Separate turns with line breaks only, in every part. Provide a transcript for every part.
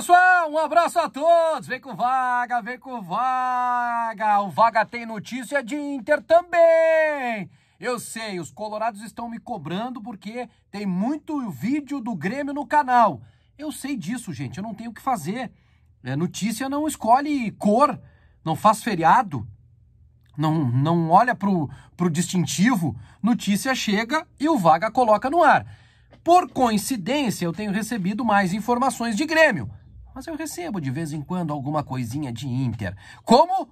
pessoal, um abraço a todos. Vem com vaga, vem com vaga. O Vaga tem notícia de Inter também. Eu sei, os colorados estão me cobrando porque tem muito vídeo do Grêmio no canal. Eu sei disso, gente, eu não tenho o que fazer. É, notícia não escolhe cor, não faz feriado, não, não olha pro, pro distintivo. Notícia chega e o Vaga coloca no ar. Por coincidência, eu tenho recebido mais informações de Grêmio mas eu recebo de vez em quando alguma coisinha de Inter. Como?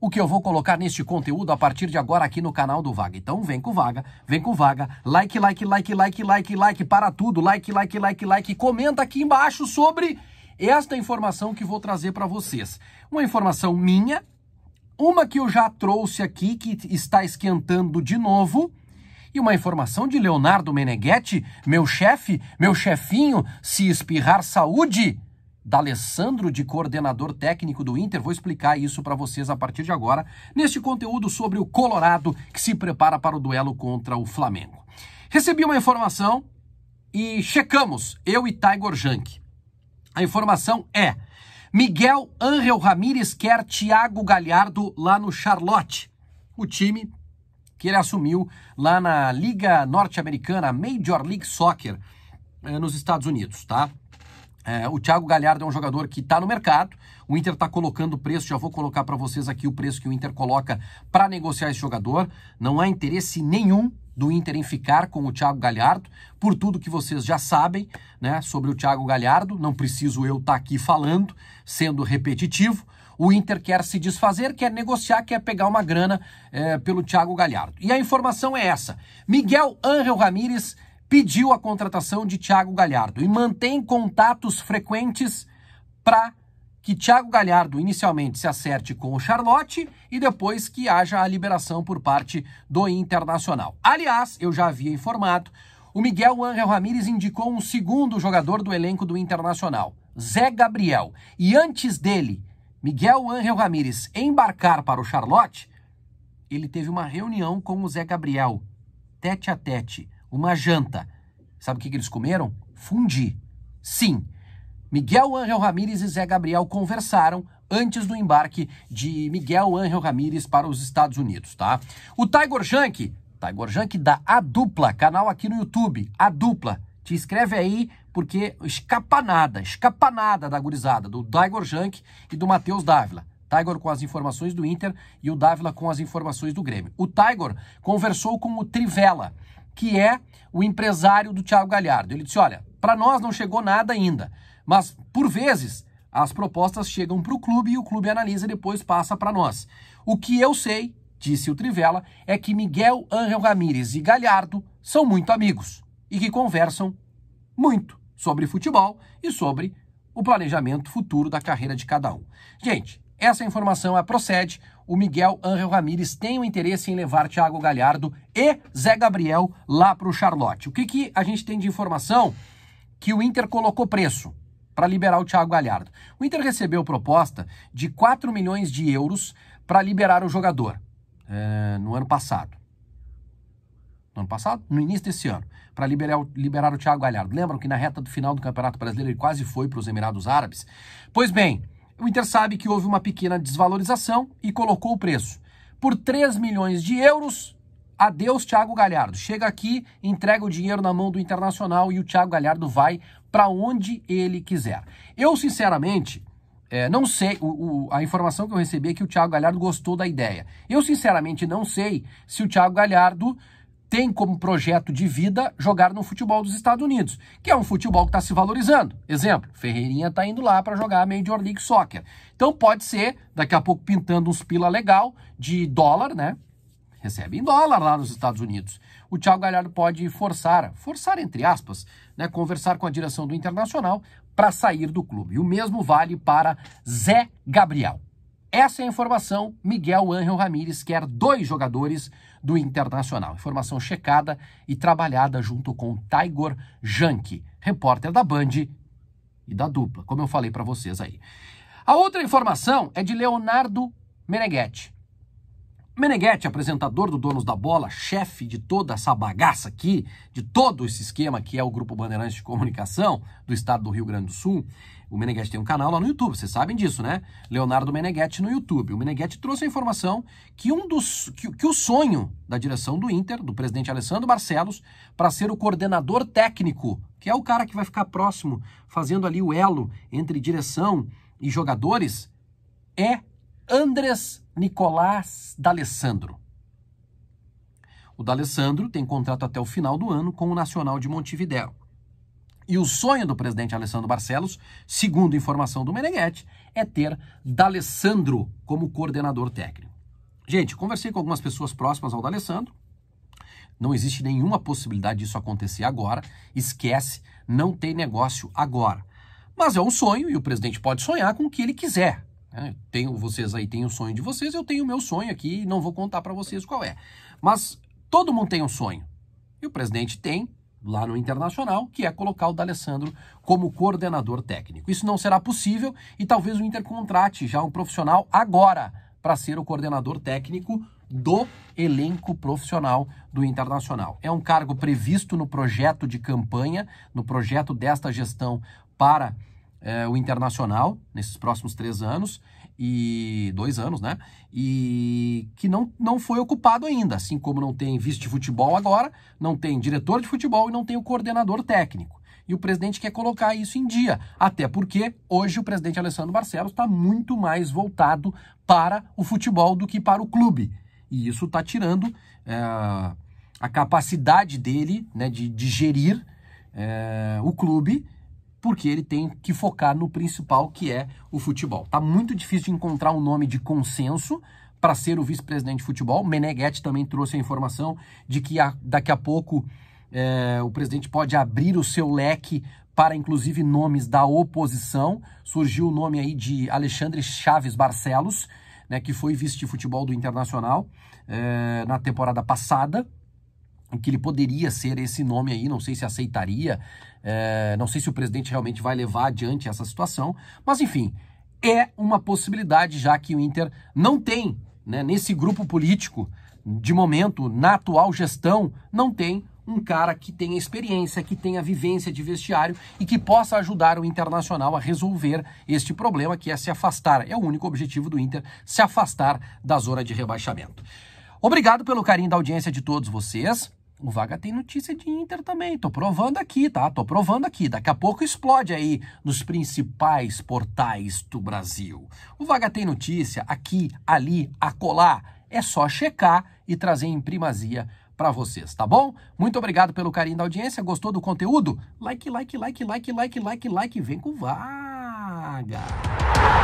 O que eu vou colocar neste conteúdo a partir de agora aqui no canal do Vaga. Então vem com Vaga, vem com Vaga. Like, like, like, like, like, like para tudo. Like, like, like, like. Comenta aqui embaixo sobre esta informação que vou trazer para vocês. Uma informação minha, uma que eu já trouxe aqui que está esquentando de novo e uma informação de Leonardo Meneghetti, meu chefe, meu chefinho, se espirrar saúde. D'Alessandro de coordenador técnico do Inter. Vou explicar isso para vocês a partir de agora, neste conteúdo sobre o Colorado que se prepara para o duelo contra o Flamengo. Recebi uma informação e checamos, eu e Tiger Junk. A informação é: Miguel Angel Ramírez quer Thiago Galhardo lá no Charlotte. O time que ele assumiu lá na Liga Norte-Americana, Major League Soccer, eh, nos Estados Unidos, tá? É, o Thiago Galhardo é um jogador que está no mercado. O Inter está colocando o preço. Já vou colocar para vocês aqui o preço que o Inter coloca para negociar esse jogador. Não há interesse nenhum do Inter em ficar com o Thiago Galhardo, por tudo que vocês já sabem né, sobre o Thiago Galhardo, não preciso eu estar tá aqui falando, sendo repetitivo. O Inter quer se desfazer, quer negociar, quer pegar uma grana é, pelo Thiago Galhardo. E a informação é essa: Miguel Ángel Ramírez pediu a contratação de Thiago Galhardo e mantém contatos frequentes para que Thiago Galhardo inicialmente se acerte com o Charlotte e depois que haja a liberação por parte do Internacional. Aliás, eu já havia informado, o Miguel Angel Ramírez indicou um segundo jogador do elenco do Internacional, Zé Gabriel. E antes dele, Miguel Angel Ramírez embarcar para o Charlotte, ele teve uma reunião com o Zé Gabriel, tete a tete, uma janta. Sabe o que, que eles comeram? Fundi. Sim. Miguel Ángel Ramírez e Zé Gabriel conversaram antes do embarque de Miguel Ángel Ramírez para os Estados Unidos, tá? O Tiger Junk, Tiger Junk da A Dupla, canal aqui no YouTube, A Dupla. Te inscreve aí porque escapanada, escapanada da gurizada, do Tiger Junk e do Matheus Dávila. Tiger com as informações do Inter e o Dávila com as informações do Grêmio. O Tiger conversou com o Trivela, que é o empresário do Thiago Galhardo. Ele disse: olha, para nós não chegou nada ainda, mas por vezes as propostas chegam para o clube e o clube analisa e depois passa para nós. O que eu sei, disse o Trivela, é que Miguel Ángel Ramírez e Galhardo são muito amigos e que conversam muito sobre futebol e sobre o planejamento futuro da carreira de cada um. Gente, essa informação é procede. O Miguel Angel Ramírez tem o interesse em levar Thiago Galhardo e Zé Gabriel lá para o Charlotte. O que, que a gente tem de informação? Que o Inter colocou preço para liberar o Thiago Galhardo. O Inter recebeu proposta de 4 milhões de euros para liberar o jogador é, no ano passado. No ano passado? No início desse ano. Para liberar, liberar o Thiago Galhardo. Lembram que na reta do final do Campeonato Brasileiro ele quase foi para os Emirados Árabes? Pois bem, o Inter sabe que houve uma pequena desvalorização e colocou o preço. Por 3 milhões de euros, adeus Thiago Galhardo. Chega aqui, entrega o dinheiro na mão do Internacional e o Thiago Galhardo vai para onde ele quiser. Eu, sinceramente, é, não sei, o, o, a informação que eu recebi é que o Thiago Galhardo gostou da ideia. Eu, sinceramente, não sei se o Thiago Galhardo tem como projeto de vida jogar no futebol dos Estados Unidos, que é um futebol que está se valorizando. Exemplo, Ferreirinha está indo lá para jogar Major League Soccer. Então pode ser, daqui a pouco pintando uns pila legal de dólar, né? Recebe em dólar lá nos Estados Unidos. O Thiago Galhardo pode forçar, forçar entre aspas, né, conversar com a direção do Internacional para sair do clube. E o mesmo vale para Zé Gabriel. Essa é a informação. Miguel Ángel Ramírez quer dois jogadores do Internacional. Informação checada e trabalhada junto com Tiger Janke, repórter da Band e da dupla, como eu falei para vocês aí. A outra informação é de Leonardo Meneghetti. Meneghetti, apresentador do Donos da Bola, chefe de toda essa bagaça aqui, de todo esse esquema que é o Grupo Bandeirantes de Comunicação do estado do Rio Grande do Sul, o Meneghetti tem um canal lá no YouTube, vocês sabem disso, né? Leonardo Meneghetti no YouTube. O Meneghetti trouxe a informação que um dos que, que o sonho da direção do Inter, do presidente Alessandro Barcelos, para ser o coordenador técnico, que é o cara que vai ficar próximo, fazendo ali o elo entre direção e jogadores, é Andres Nicolás D'Alessandro. O D'Alessandro tem contrato até o final do ano com o Nacional de Montevideo. E o sonho do presidente Alessandro Barcelos, segundo informação do Meneghetti, é ter D'Alessandro como coordenador técnico. Gente, conversei com algumas pessoas próximas ao D'Alessandro. Não existe nenhuma possibilidade disso acontecer agora. Esquece, não tem negócio agora. Mas é um sonho e o presidente pode sonhar com o que ele quiser. Né? Tenho, vocês aí têm o sonho de vocês, eu tenho o meu sonho aqui e não vou contar para vocês qual é. Mas todo mundo tem um sonho. E o presidente tem, lá no Internacional, que é colocar o D'Alessandro como coordenador técnico. Isso não será possível e talvez o Inter contrate já um profissional agora para ser o coordenador técnico do elenco profissional do Internacional. É um cargo previsto no projeto de campanha, no projeto desta gestão para eh, o Internacional, nesses próximos três anos, e dois anos, né? E que não, não foi ocupado ainda, assim como não tem vice de futebol agora, não tem diretor de futebol e não tem o coordenador técnico. E o presidente quer colocar isso em dia, até porque hoje o presidente Alessandro Barcelos está muito mais voltado para o futebol do que para o clube. E isso está tirando é, a capacidade dele né, de, de gerir é, o clube porque ele tem que focar no principal, que é o futebol. Tá muito difícil de encontrar um nome de consenso para ser o vice-presidente de futebol. Meneghetti também trouxe a informação de que a, daqui a pouco é, o presidente pode abrir o seu leque para inclusive nomes da oposição. Surgiu o nome aí de Alexandre Chaves Barcelos, né, que foi vice de futebol do Internacional é, na temporada passada, que ele poderia ser esse nome aí, não sei se aceitaria, é, não sei se o presidente realmente vai levar adiante essa situação, mas enfim, é uma possibilidade, já que o Inter não tem, né, nesse grupo político, de momento, na atual gestão, não tem um cara que tenha experiência, que tenha vivência de vestiário e que possa ajudar o Internacional a resolver este problema que é se afastar, é o único objetivo do Inter, se afastar da zona de rebaixamento. Obrigado pelo carinho da audiência de todos vocês. O Vaga tem notícia de Inter também. Tô provando aqui, tá? Tô provando aqui. Daqui a pouco explode aí nos principais portais do Brasil. O Vaga tem notícia aqui, ali, acolá. É só checar e trazer em primazia para vocês, tá bom? Muito obrigado pelo carinho da audiência. Gostou do conteúdo? Like, like, like, like, like, like, like. Vem com Vaga.